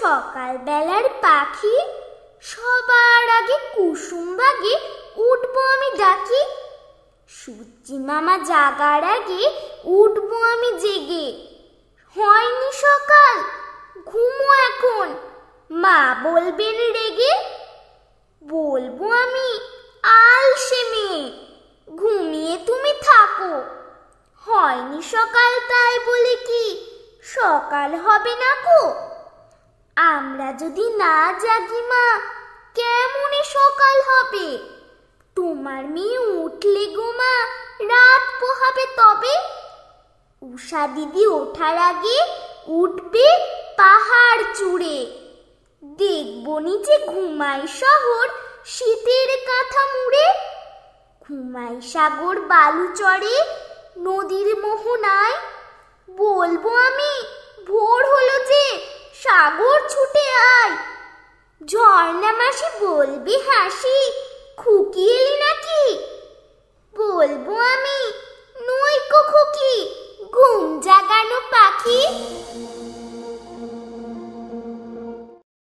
সকালবেলার পাখি সবার আগে কুসুম বাগে উঠবো আমি ডাকি সূর্যি মামা জাগার আগে উঠবো আমি জেগে হয়নি সকাল ঘুমো এখন মা বলবেন রেগে বলবো আমি আলসে মেয়ে ঘুমিয়ে তুমি থাকো হয়নি সকাল তাই বলে কি সকাল হবে না কো যদি না জাগি মা কেমনে সকাল হবে তোমার মেয়ে উঠলে গো মা রাত পোহাবে তবে উষা দিদি ওঠার আগে উঠবে পাহাড় চুড়ে দেখবনি যে ঘুমাই শহর শীতের কাঁথা মুড়ে ঘুমাই সাগর বালু চড়ে নদীর মোহনায় বলবো আমি আবার ছুটে আয় ঝর্ণা মাসি বলবি হাসি খুকিয়েলি নাকি বলবো আমি